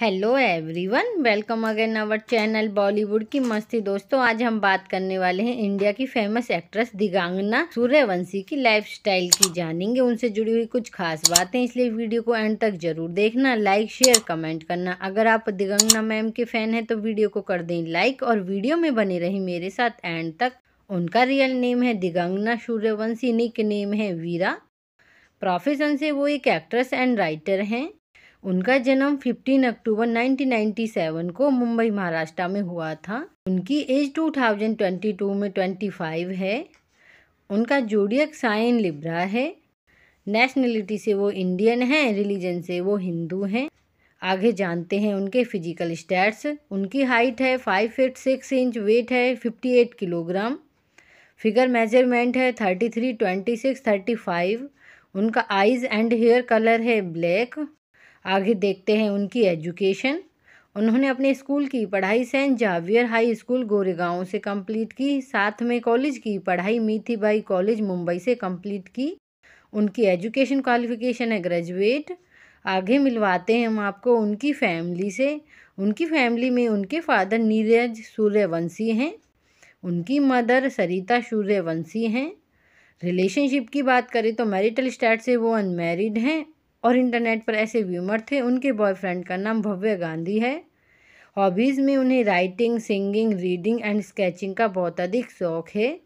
hello everyone welcome again our channel Bollywood की मस्ती दोस्तों आज हम बात करने वाले हैं इंडिया की फेमस एक्ट्रेस दिगांगना सूर्यवंशी की लाइफस्टाइल की जानेंगे उनसे जुड़ी हुई कुछ खास बातें इसलिए वीडियो को एंड तक जरूर देखना लाइक शेयर कमेंट करना अगर आप दिगांगना मैम के फैन हैं तो वीडियो को कर दें लाइक और वीडियो में बने रहें मेरे साथ एंड तक उनका रियल नेम है दिगांगना सूर्यवंशी निक नेम है वीरा प्रोफेशन से वो एक एक्ट्रेस एंड राइटर हैं उनका जन्म 15 अक्टूबर 1997 को मुंबई महाराष्ट्र में हुआ था उनकी एज 2022 में 25 है उनका जोडियक साइन लिब्रा है नेशनलिटी से वो इंडियन हैं रिलीजन से वो हिंदू हैं आगे जानते हैं उनके फिजिकल स्टैट्स उनकी हाइट है five feet six inch weight है fifty eight kilogram figure measurement है thirty three twenty six thirty five उनका आइज़ एंड हेयर कलर है ब्लैक आगे देखते हैं उनकी एजुकेशन उन्होंने अपने स्कूल की पढ़ाई Saint Xavier high school Goregaon से कंप्लीट की साथ में कॉलेज की पढ़ाई मीथीबाई कॉलेज मुंबई से कंप्लीट की उनकी एजुकेशन क्वालिफिकेशन है ग्रेजुएट आगे मिलवाते हैं हम आपको उनकी फैमिली से उनकी फैमिली में उनके फादर नीरज सूर्यवंशी हैं उनकी मदर सरिता सूर्यवंशी हैं रिलेशनशिप की बात करें तो मैरिटल स्टेट से वो अनमेरिड हैं और इंटरनेट पर ऐसे व्यूमर थे उनके बॉयफ्रेंड का नाम भव्य गांधी है हॉबीज़ में उन्हें writing singing reading and sketching का बहुत अधिक शौक है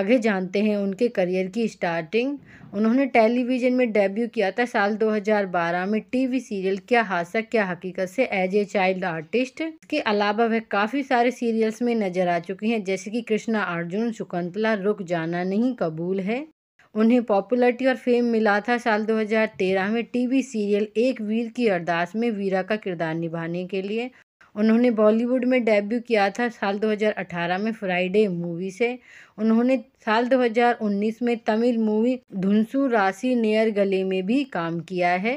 आगे जानते हैं उनके करियर की स्टार्टिंग उन्होंने टेलीविज़न में डेब्यू किया था साल 2012 में टीवी सीरियल क्या हादसा क्या हकीकत से एज ए चाइल्ड आर्टिस्ट के अलावा वह काफ़ी सारे सीरियल्स में नजर आ चुकी हैं जैसे कि कृष्णा अर्जुन शुकंतला रुक जाना नहीं कबूल है उन्हें पॉपुलैरिटी और फेम मिला था साल 2013 में टीवी सीरियल एक वीर की अरदास में वीरा का किरदार निभाने के लिए उन्होंने बॉलीवुड में डेब्यू किया था साल 2018 में फ्राइडे मूवी से उन्होंने साल 2019 में तमिल मूवी धुंसु राशि नेयर गले में भी काम किया है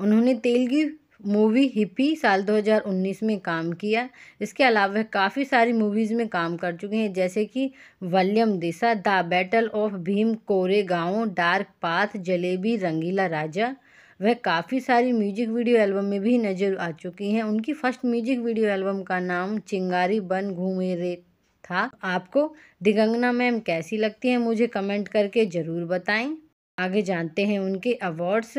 उन्होंने तेलुगु मूवी हिप्पी साल 2019 में काम किया इसके अलावा वह काफ़ी सारी मूवीज़ में काम कर चुके हैं जैसे कि वल्यम दिशा the battle of Bhim Koregaon dark path Jalebi Rangeela Raja वह काफ़ी सारी म्यूजिक वीडियो एल्बम में भी नज़र आ चुकी हैं उनकी फ़र्स्ट म्यूजिक वीडियो एल्बम का नाम चिंगारी बन घूमे रे था आपको दिगंगना मैम कैसी लगती है मुझे कमेंट करके ज़रूर बताएं आगे जानते हैं उनके अवार्ड्स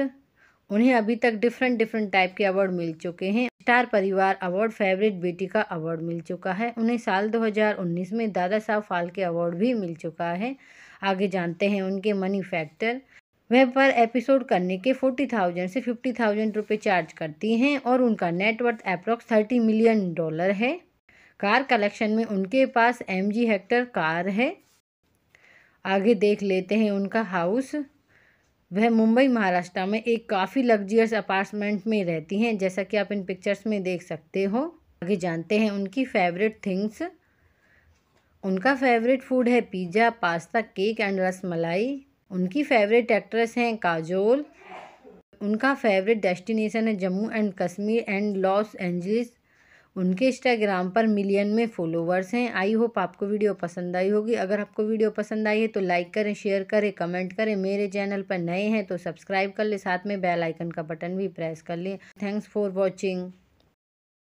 उन्हें अभी तक डिफरेंट डिफरेंट टाइप के अवार्ड मिल चुके हैं स्टार परिवार अवार्ड फेवरेट बेटी का अवार्ड मिल चुका है उन्हें साल 2019 में दादा साहब फाल्के अवार्ड भी मिल चुका है आगे जानते हैं उनके मनी फैक्टर वह पर एपिसोड करने के फोर्टी थाउजेंड से फिफ्टी थाउजेंड रुपये चार्ज करती हैं और उनका net worth approx thirty million dollar है कार कलेक्शन में उनके पास एम जी हेक्टर कार है आगे देख लेते हैं उनका हाउस वह मुंबई महाराष्ट्र में एक काफ़ी लग्जियस अपार्टमेंट में रहती हैं जैसा कि आप इन पिक्चर्स में देख सकते हो आगे जानते हैं उनकी फेवरेट थिंग्स उनका फेवरेट फूड है pizza pasta cake and rasmalai उनकी फेवरेट एक्ट्रेस हैं काजोल उनका फेवरेट डेस्टिनेशन है Jammu and Kashmir and Los Angeles उनके इंस्टाग्राम पर मिलियन में फॉलोवर्स हैं आई होप आपको वीडियो पसंद आई होगी अगर आपको वीडियो पसंद आई है तो लाइक करें शेयर करें कमेंट करें मेरे चैनल पर नए हैं तो सब्सक्राइब कर लें साथ में बेल आइकन का बटन भी प्रेस कर लें थैंक्स फॉर वॉचिंग